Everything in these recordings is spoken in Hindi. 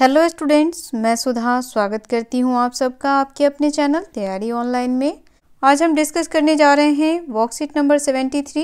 हेलो स्टूडेंट्स मैं सुधा स्वागत करती हूँ आप सबका आपके अपने चैनल तैयारी ऑनलाइन में आज हम डिस्कस करने जा रहे हैं worksheet number 73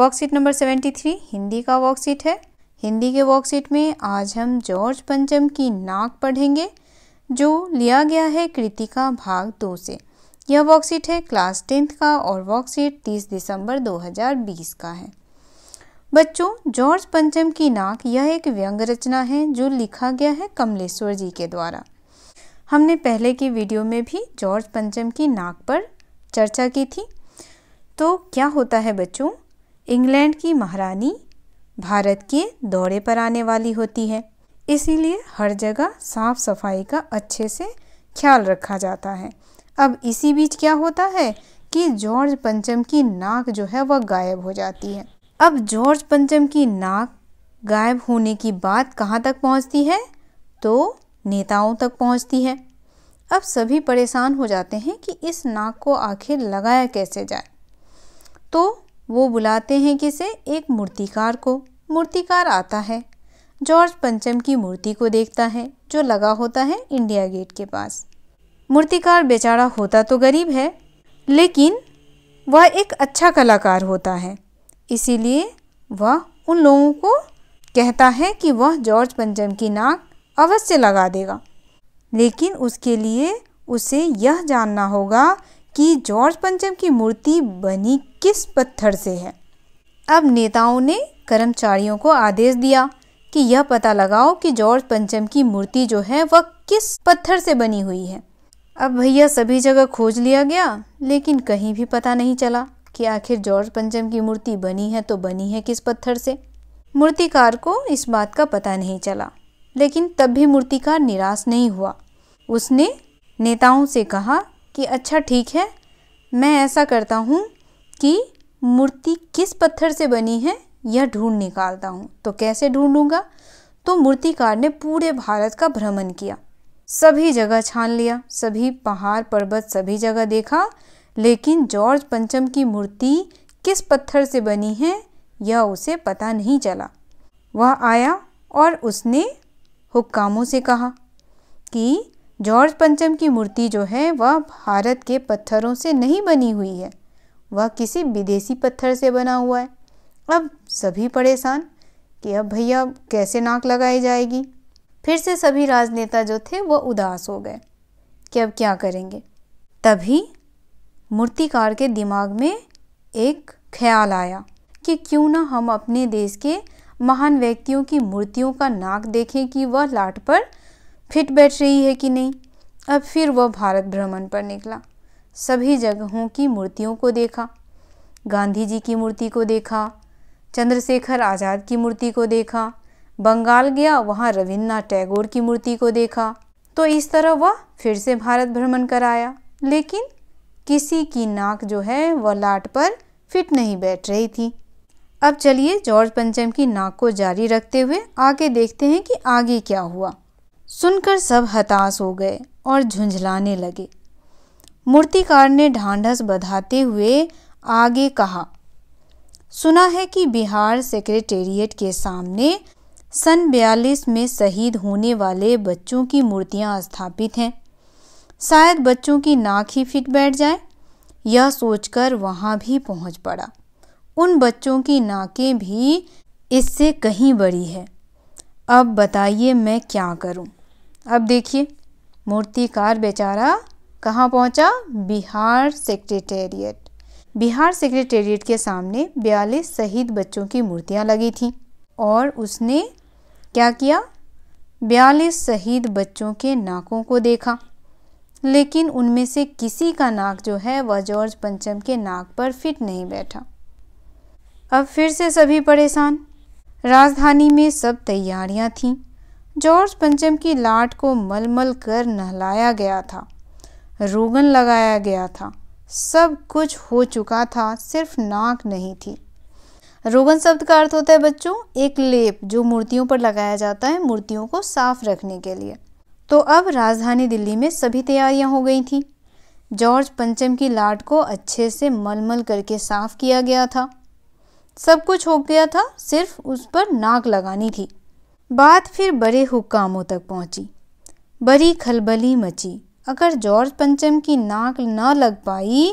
worksheet number three Hindi का वर्कशीट है हिंदी के वर्कशीट में आज हम जॉर्ज पंचम की नाक पढ़ेंगे जो लिया गया है कृतिका भाग दो से यह वर्कशीट है क्लास टेंथ का और वर्कशीट 30 दिसंबर 2020 का है बच्चों जॉर्ज पंचम की नाक यह एक व्यंग रचना है जो लिखा गया है कमलेश्वर जी के द्वारा हमने पहले की वीडियो में भी जॉर्ज पंचम की नाक पर चर्चा की थी तो क्या होता है बच्चों इंग्लैंड की महारानी भारत के दौरे पर आने वाली होती है इसीलिए हर जगह साफ सफाई का अच्छे से ख्याल रखा जाता है अब इसी बीच क्या होता है कि जॉर्ज पंचम की नाक जो है वह गायब हो जाती है अब जॉर्ज पंचम की नाक गायब होने की बात कहाँ तक पहुँचती है तो नेताओं तक पहुँचती है अब सभी परेशान हो जाते हैं कि इस नाक को आखिर लगाया कैसे जाए तो वो बुलाते हैं किसे एक मूर्तिकार को मूर्तिकार आता है जॉर्ज पंचम की मूर्ति को देखता है जो लगा होता है इंडिया गेट के पास मूर्तिकार बेचारा होता तो गरीब है लेकिन वह एक अच्छा कलाकार होता है इसीलिए वह उन लोगों को कहता है कि वह जॉर्ज पंचम की नाक अवश्य लगा देगा लेकिन उसके लिए उसे यह जानना होगा कि जॉर्ज पंचम की मूर्ति बनी किस पत्थर से है अब नेताओं ने कर्मचारियों को आदेश दिया कि यह पता लगाओ कि जॉर्ज पंचम की मूर्ति जो है वह किस पत्थर से बनी हुई है अब भैया सभी जगह खोज लिया गया लेकिन कहीं भी पता नहीं चला कि आखिर जॉर्ज पंचम की मूर्ति बनी है तो बनी है किस पत्थर से मूर्तिकार को इस बात का पता नहीं चला लेकिन तब भी मूर्तिकार निराश नहीं हुआ उसने नेताओं से कहा कि अच्छा ठीक है मैं ऐसा करता हूँ कि मूर्ति किस पत्थर से बनी है यह ढूंढ निकालता हूँ तो कैसे ढूंढूंगा तो मूर्तिकार ने पूरे भारत का भ्रमण किया सभी जगह छान लिया सभी पहाड़ पर्वत सभी जगह देखा लेकिन जॉर्ज पंचम की मूर्ति किस पत्थर से बनी है यह उसे पता नहीं चला वह आया और उसने हुक्कामों से कहा कि जॉर्ज पंचम की मूर्ति जो है वह भारत के पत्थरों से नहीं बनी हुई है वह किसी विदेशी पत्थर से बना हुआ है अब सभी परेशान कि अब भैया कैसे नाक लगाई जाएगी फिर से सभी राजनेता जो थे वह उदास हो गए कि अब क्या करेंगे तभी मूर्तिकार के दिमाग में एक ख्याल आया कि क्यों ना हम अपने देश के महान व्यक्तियों की मूर्तियों का नाक देखें कि वह लाट पर फिट बैठ रही है कि नहीं अब फिर वह भारत भ्रमण पर निकला सभी जगहों की मूर्तियों को देखा गांधी जी की मूर्ति को देखा चंद्रशेखर आज़ाद की मूर्ति को देखा बंगाल गया वहाँ रविन्द्रनाथ टैगोर की मूर्ति को देखा तो इस तरह वह फिर से भारत भ्रमण कराया लेकिन किसी की नाक जो है वह लाट पर फिट नहीं बैठ रही थी अब चलिए जॉर्ज पंचम की नाक को जारी रखते हुए आगे देखते हैं कि आगे क्या हुआ सुनकर सब हताश हो गए और झुंझलाने लगे मूर्तिकार ने ढांढस बधाते हुए आगे कहा सुना है कि बिहार सेक्रेटेरिएट के सामने सन बयालीस में शहीद होने वाले बच्चों की मूर्तियां स्थापित हैं शायद बच्चों की नाक ही फिट बैठ जाए यह सोचकर वहाँ भी पहुँच पड़ा उन बच्चों की नाकें भी इससे कहीं बड़ी है अब बताइए मैं क्या करूँ अब देखिए मूर्तिकार बेचारा कहाँ पहुँचा बिहार सेक्रेटेरिएट बिहार सेक्रेटेरिएट के सामने बयालीस शहीद बच्चों की मूर्तियाँ लगी थीं और उसने क्या किया बयालीस शहीद बच्चों के नाकों को देखा लेकिन उनमें से किसी का नाक जो है वह जॉर्ज पंचम के नाक पर फिट नहीं बैठा अब फिर से सभी परेशान राजधानी में सब तैयारियां थीं जॉर्ज पंचम की लाट को मलमल कर नहलाया गया था रोगन लगाया गया था सब कुछ हो चुका था सिर्फ नाक नहीं थी रोगन शब्द का अर्थ होता है बच्चों एक लेप जो मूर्तियों पर लगाया जाता है मूर्तियों को साफ रखने के लिए तो अब राजधानी दिल्ली में सभी तैयारियां हो गई थी जॉर्ज पंचम की लाट को अच्छे से मलमल करके साफ किया गया था सब कुछ हो गया था सिर्फ उस पर नाक लगानी थी बात फिर बड़े हुक्कामों तक पहुंची। बड़ी खलबली मची अगर जॉर्ज पंचम की नाक न ना लग पाई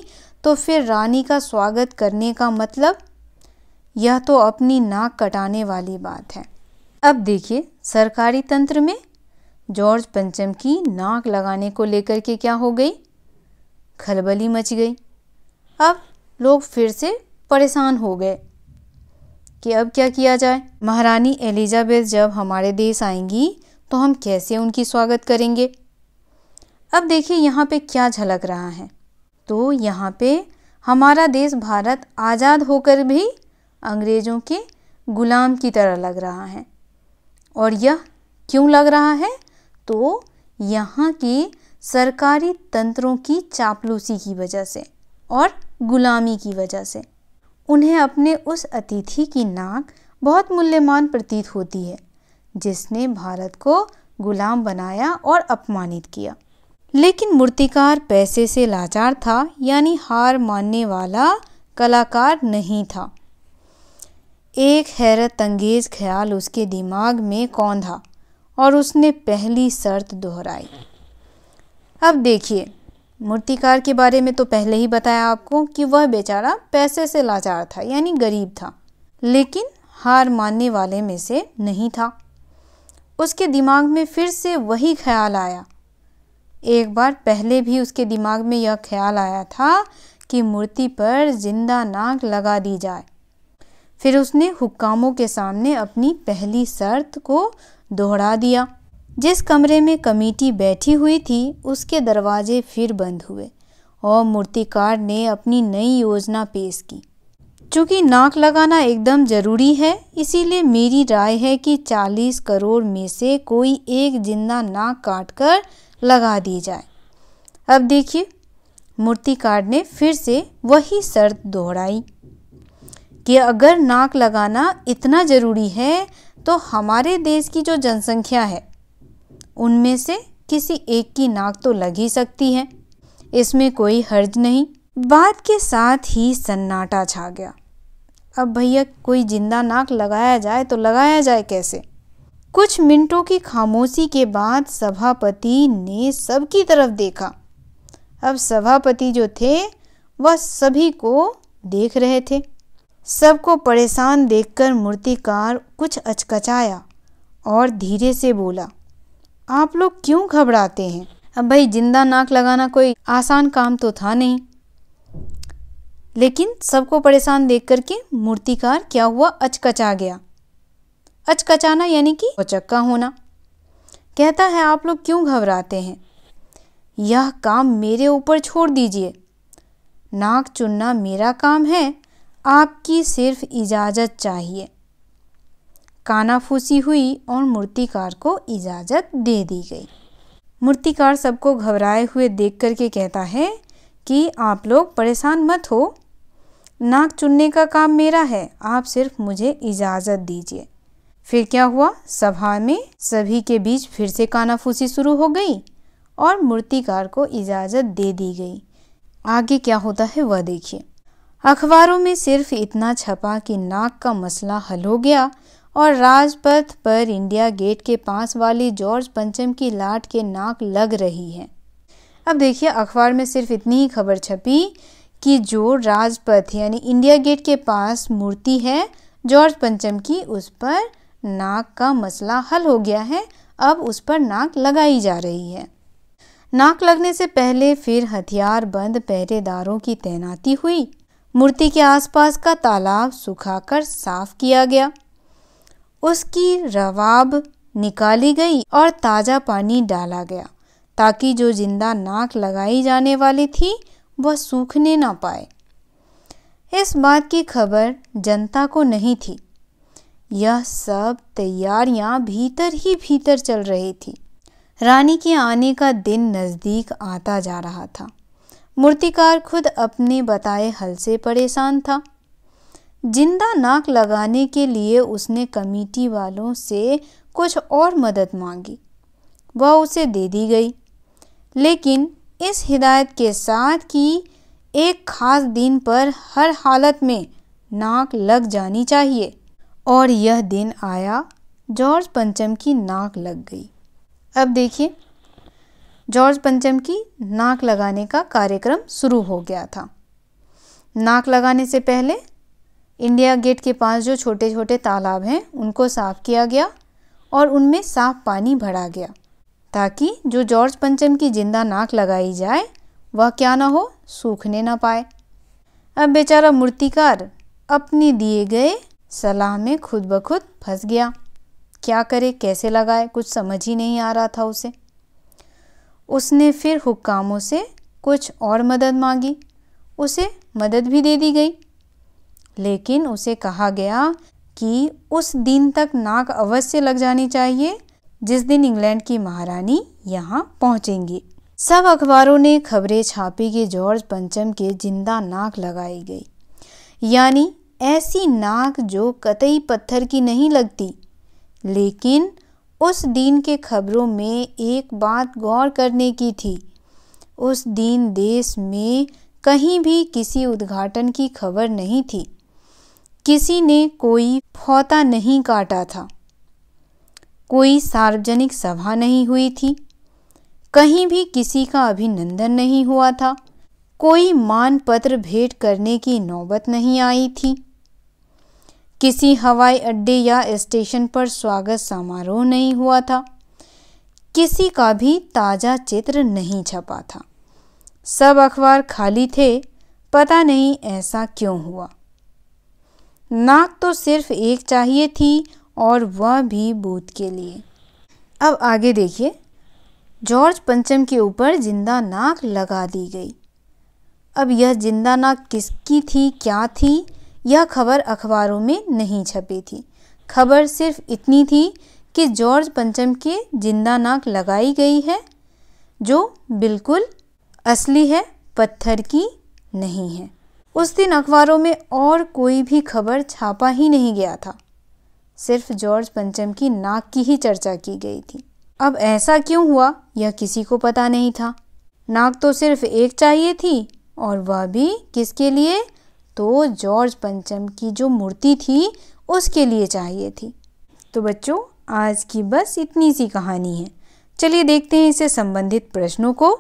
तो फिर रानी का स्वागत करने का मतलब यह तो अपनी नाक कटाने वाली बात है अब देखिए सरकारी तंत्र में जॉर्ज पंचम की नाक लगाने को लेकर के क्या हो गई खलबली मच गई अब लोग फिर से परेशान हो गए कि अब क्या किया जाए महारानी एलिजाबेथ जब हमारे देश आएंगी तो हम कैसे उनकी स्वागत करेंगे अब देखिए यहाँ पे क्या झलक रहा है तो यहाँ पे हमारा देश भारत आज़ाद होकर भी अंग्रेज़ों के गुलाम की तरह लग रहा है और यह क्यों लग रहा है तो यहाँ के सरकारी तंत्रों की चापलूसी की वजह से और गुलामी की वजह से उन्हें अपने उस अतिथि की नाक बहुत मूल्यवान प्रतीत होती है जिसने भारत को गुलाम बनाया और अपमानित किया लेकिन मूर्तिकार पैसे से लाचार था यानी हार मानने वाला कलाकार नहीं था एक हैरत अंगेज ख्याल उसके दिमाग में कौन था और उसने पहली शर्त दोहराई अब देखिए मूर्तिकार के बारे में तो पहले ही बताया आपको कि वह बेचारा पैसे से लाचार था यानी गरीब था लेकिन हार मानने वाले में से नहीं था उसके दिमाग में फिर से वही ख्याल आया एक बार पहले भी उसके दिमाग में यह ख्याल आया था कि मूर्ति पर जिंदा नाक लगा दी जाए फिर उसने हुक्कामों के सामने अपनी पहली शर्त को दोहरा दिया जिस कमरे में कमेटी बैठी हुई थी उसके दरवाजे फिर बंद हुए और मूर्तिकार ने अपनी नई योजना पेश की चूँकि नाक लगाना एकदम ज़रूरी है इसीलिए मेरी राय है कि 40 करोड़ में से कोई एक जिंदा नाक काट कर लगा दी जाए अब देखिए मूर्तिकार ने फिर से वही शर्त दोहराई कि अगर नाक लगाना इतना ज़रूरी है तो हमारे देश की जो जनसंख्या है उनमें से किसी एक की नाक तो लग ही सकती है इसमें कोई हर्ज नहीं बात के साथ ही सन्नाटा छा गया अब भैया कोई जिंदा नाक लगाया जाए तो लगाया जाए कैसे कुछ मिनटों की खामोशी के बाद सभापति ने सबकी तरफ देखा अब सभापति जो थे वह सभी को देख रहे थे सबको परेशान देखकर मूर्तिकार कुछ अचकचाया और धीरे से बोला आप लोग क्यों घबराते हैं अब भाई जिंदा नाक लगाना कोई आसान काम तो था नहीं लेकिन सबको परेशान देख कर के मूर्तिकार क्या हुआ अचकचा गया अचकचाना यानी कि उचक्का होना कहता है आप लोग क्यों घबराते हैं यह काम मेरे ऊपर छोड़ दीजिए नाक चुनना मेरा काम है आपकी सिर्फ इजाज़त चाहिए कानाफूसी हुई और मूर्तिकार को इजाज़त दे दी गई मूर्तिकार सबको घबराए हुए देख कर के कहता है कि आप लोग परेशान मत हो नाक चुनने का काम मेरा है आप सिर्फ मुझे इजाज़त दीजिए फिर क्या हुआ सभा में सभी के बीच फिर से कानाफूसी शुरू हो गई और मूर्तिकार को इजाज़त दे दी गई आगे क्या होता है वह देखिए अखबारों में सिर्फ इतना छपा कि नाक का मसला हल हो गया और राजपथ पर इंडिया गेट के पास वाली जॉर्ज पंचम की लाट के नाक लग रही है अब देखिए अखबार में सिर्फ इतनी ही खबर छपी कि जो राजपथ यानी इंडिया गेट के पास मूर्ति है जॉर्ज पंचम की उस पर नाक का मसला हल हो गया है अब उस पर नाक लगाई जा रही है नाक लगने से पहले फिर हथियार बंद पहरेदारों की तैनाती हुई मूर्ति के आसपास का तालाब सुखाकर साफ किया गया उसकी रवाब निकाली गई और ताज़ा पानी डाला गया ताकि जो जिंदा नाक लगाई जाने वाली थी वह सूखने ना पाए इस बात की खबर जनता को नहीं थी यह सब तैयारियां भीतर ही भीतर चल रही थी रानी के आने का दिन नज़दीक आता जा रहा था मूर्तिकार खुद अपने बताए हल से परेशान था जिंदा नाक लगाने के लिए उसने कमेटी वालों से कुछ और मदद मांगी वह उसे दे दी गई लेकिन इस हिदायत के साथ कि एक खास दिन पर हर हालत में नाक लग जानी चाहिए और यह दिन आया जॉर्ज पंचम की नाक लग गई अब देखिए जॉर्ज पंचम की नाक लगाने का कार्यक्रम शुरू हो गया था नाक लगाने से पहले इंडिया गेट के पास जो छोटे छोटे तालाब हैं उनको साफ़ किया गया और उनमें साफ पानी भरा गया ताकि जो जॉर्ज पंचम की जिंदा नाक लगाई जाए वह क्या ना हो सूखने ना पाए अब बेचारा मूर्तिकार अपने दिए गए सलाह में खुद ब खुद फंस गया क्या करे कैसे लगाए कुछ समझ ही नहीं आ रहा था उसे उसने फिर हुक्कामों से कुछ और मदद मांगी उसे मदद भी दे दी गई लेकिन उसे कहा गया कि उस दिन तक नाक अवश्य लग जानी चाहिए जिस दिन इंग्लैंड की महारानी यहाँ पहुँचेंगी सब अखबारों ने खबरें छापी कि जॉर्ज पंचम के जिंदा नाक लगाई गई यानी ऐसी नाक जो कतई पत्थर की नहीं लगती लेकिन उस दिन के खबरों में एक बात गौर करने की थी उस दिन देश में कहीं भी किसी उद्घाटन की खबर नहीं थी किसी ने कोई फौता नहीं काटा था कोई सार्वजनिक सभा नहीं हुई थी कहीं भी किसी का अभिनंदन नहीं हुआ था कोई मान पत्र भेंट करने की नौबत नहीं आई थी किसी हवाई अड्डे या स्टेशन पर स्वागत समारोह नहीं हुआ था किसी का भी ताज़ा चित्र नहीं छपा था सब अखबार खाली थे पता नहीं ऐसा क्यों हुआ नाक तो सिर्फ एक चाहिए थी और वह भी बूथ के लिए अब आगे देखिए जॉर्ज पंचम के ऊपर जिंदा नाक लगा दी गई अब यह जिंदा नाक किसकी थी क्या थी यह खबर अखबारों में नहीं छपी थी खबर सिर्फ इतनी थी कि जॉर्ज पंचम की जिंदा नाक लगाई गई है जो बिल्कुल असली है पत्थर की नहीं है उस दिन अखबारों में और कोई भी खबर छापा ही नहीं गया था सिर्फ जॉर्ज पंचम की नाक की ही चर्चा की गई थी अब ऐसा क्यों हुआ यह किसी को पता नहीं था नाक तो सिर्फ एक चाहिए थी और वह भी किसके लिए तो जॉर्ज पंचम की जो मूर्ति थी उसके लिए चाहिए थी तो बच्चों आज की बस इतनी सी कहानी है चलिए देखते हैं इससे संबंधित प्रश्नों को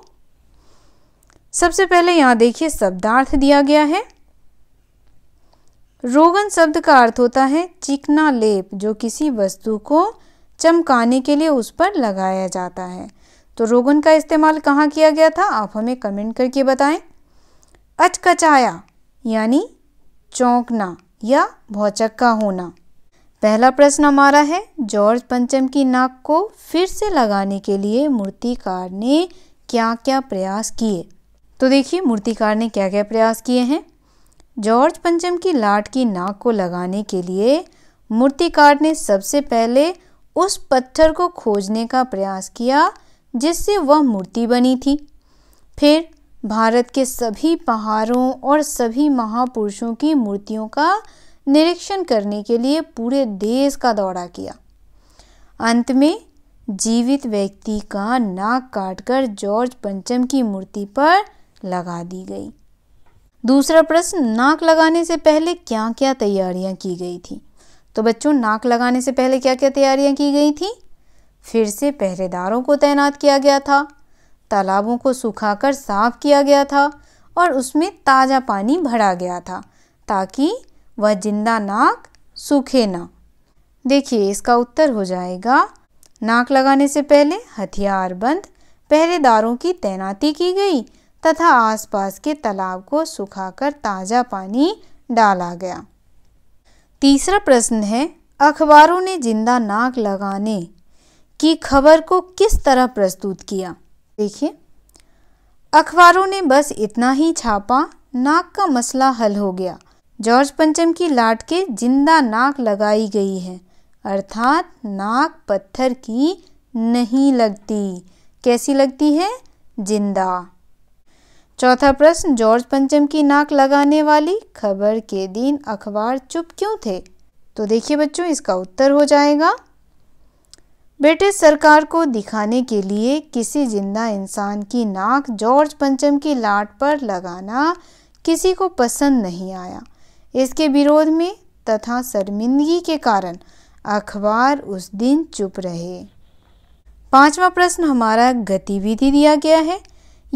सबसे पहले यहाँ देखिए शब्दार्थ दिया गया है रोगन शब्द का अर्थ होता है चिकना लेप जो किसी वस्तु को चमकाने के लिए उस पर लगाया जाता है तो रोगन का इस्तेमाल कहाँ किया गया था आप हमें कमेंट करके बताएं अचकचाया यानी चौंकना या भौचक्का होना पहला प्रश्न हमारा है जॉर्ज पंचम की नाक को फिर से लगाने के लिए मूर्तिकार ने क्या क्या प्रयास किए तो देखिए मूर्तिकार ने क्या क्या प्रयास किए हैं जॉर्ज पंचम की लाट की नाक को लगाने के लिए मूर्तिकार ने सबसे पहले उस पत्थर को खोजने का प्रयास किया जिससे वह मूर्ति बनी थी फिर भारत के सभी पहाड़ों और सभी महापुरुषों की मूर्तियों का निरीक्षण करने के लिए पूरे देश का दौरा किया अंत में जीवित व्यक्ति का नाक काटकर जॉर्ज पंचम की मूर्ति पर लगा दी गई दूसरा प्रश्न नाक लगाने से पहले क्या क्या तैयारियां की गई थी तो बच्चों नाक लगाने से पहले क्या क्या तैयारियां की गई थी फिर से पहरेदारों को तैनात किया गया था तालाबों को सुखाकर साफ किया गया था और उसमें ताज़ा पानी भरा गया था ताकि वह जिंदा नाक सूखे ना देखिए इसका उत्तर हो जाएगा नाक लगाने से पहले हथियार बंद पहरेदारों की तैनाती की गई तथा आसपास के तालाब को सुखाकर ताज़ा पानी डाला गया तीसरा प्रश्न है अखबारों ने जिंदा नाक लगाने की खबर को किस तरह प्रस्तुत किया देखिए अखबारों ने बस इतना ही छापा नाक का मसला हल हो गया जॉर्ज पंचम की लाट के जिंदा नाक लगाई गई है अर्थात नाक पत्थर की नहीं लगती कैसी लगती है जिंदा चौथा प्रश्न जॉर्ज पंचम की नाक लगाने वाली खबर के दिन अखबार चुप क्यों थे तो देखिए बच्चों इसका उत्तर हो जाएगा ब्रिटिश सरकार को दिखाने के लिए किसी जिंदा इंसान की नाक जॉर्ज पंचम की लाट पर लगाना किसी को पसंद नहीं आया इसके विरोध में तथा शर्मिंदगी के कारण अखबार उस दिन चुप रहे पांचवा प्रश्न हमारा गतिविधि दिया गया है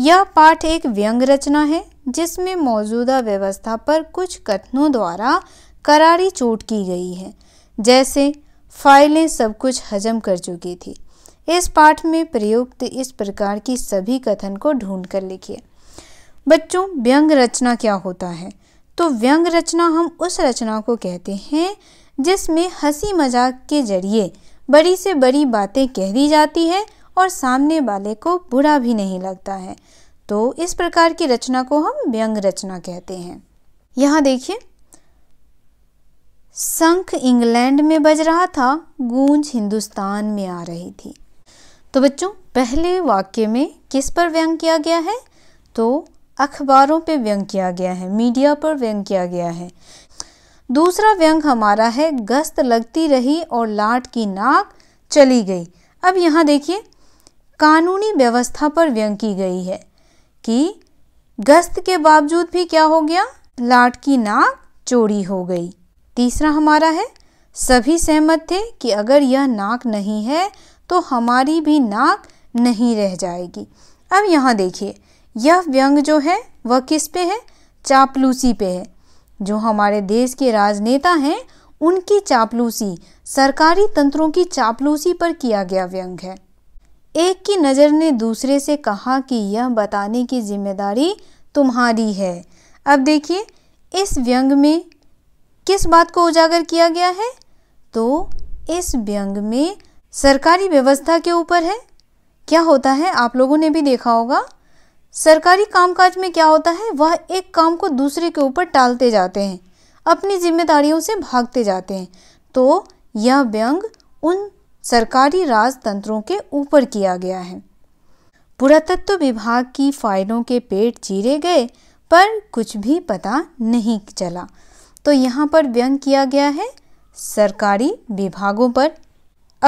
यह पाठ एक व्यंग रचना है जिसमें मौजूदा व्यवस्था पर कुछ कथनों द्वारा करारी चोट की गई है जैसे फाइलें सब कुछ हजम कर चुकी थी इस पाठ में प्रयुक्त इस प्रकार की सभी कथन को ढूंढ कर लिखिए बच्चों व्यंग रचना क्या होता है तो व्यंग रचना हम उस रचना को कहते हैं जिसमें हंसी मजाक के जरिए बड़ी से बड़ी बातें कह दी जाती है और सामने वाले को बुरा भी नहीं लगता है तो इस प्रकार की रचना को हम व्यंग रचना कहते हैं यहाँ देखिए शंख इंग्लैंड में बज रहा था गूंज हिंदुस्तान में आ रही थी तो बच्चों पहले वाक्य में किस पर व्यंग किया गया है तो अखबारों पे व्यंग किया गया है मीडिया पर व्यंग किया गया है दूसरा व्यंग हमारा है गश्त लगती रही और लाट की नाक चली गई अब यहाँ देखिए कानूनी व्यवस्था पर व्यंग की गई है कि गश्त के बावजूद भी क्या हो गया लाट की नाक चोरी हो गई तीसरा हमारा है सभी सहमत थे कि अगर यह नाक नहीं है तो हमारी भी नाक नहीं रह जाएगी अब यहाँ देखिए यह व्यंग जो है वह किस पे है चापलूसी पे है जो हमारे देश के राजनेता हैं उनकी चापलूसी सरकारी तंत्रों की चापलूसी पर किया गया व्यंग है एक की नज़र ने दूसरे से कहा कि यह बताने की जिम्मेदारी तुम्हारी है अब देखिए इस व्यंग में किस बात को उजागर किया गया है तो इस व्यंग में सरकारी व्यवस्था के ऊपर है क्या होता है आप लोगों ने भी देखा होगा सरकारी कामकाज में क्या होता है वह एक काम को दूसरे के ऊपर टालते जाते हैं अपनी जिम्मेदारियों से भागते जाते हैं तो यह व्यंग उन सरकारी राजतंत्रों के ऊपर किया गया है पुरातत्व विभाग की फाइलों के पेट चीरे गए पर कुछ भी पता नहीं चला तो यहाँ पर व्यंग किया गया है सरकारी विभागों पर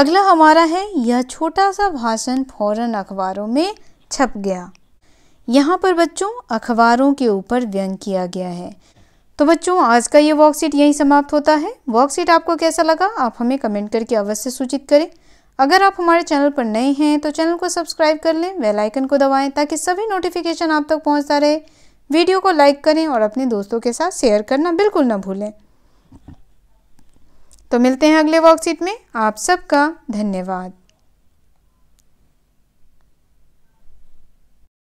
अगला हमारा है यह छोटा सा भाषण फौरन अखबारों में छप गया यहाँ पर बच्चों अखबारों के ऊपर व्यंग किया गया है तो बच्चों आज का ये वर्कशीट यहीं समाप्त होता है वर्कशीट आपको कैसा लगा आप हमें कमेंट करके अवश्य सूचित करें अगर आप हमारे चैनल पर नए हैं तो चैनल को सब्सक्राइब कर लें बेल आइकन को दबाएं ताकि सभी नोटिफिकेशन आप तक पहुंचता रहे वीडियो को लाइक करें और अपने दोस्तों के साथ शेयर करना बिल्कुल ना भूलें तो मिलते हैं अगले वर्कशीट में आप सबका धन्यवाद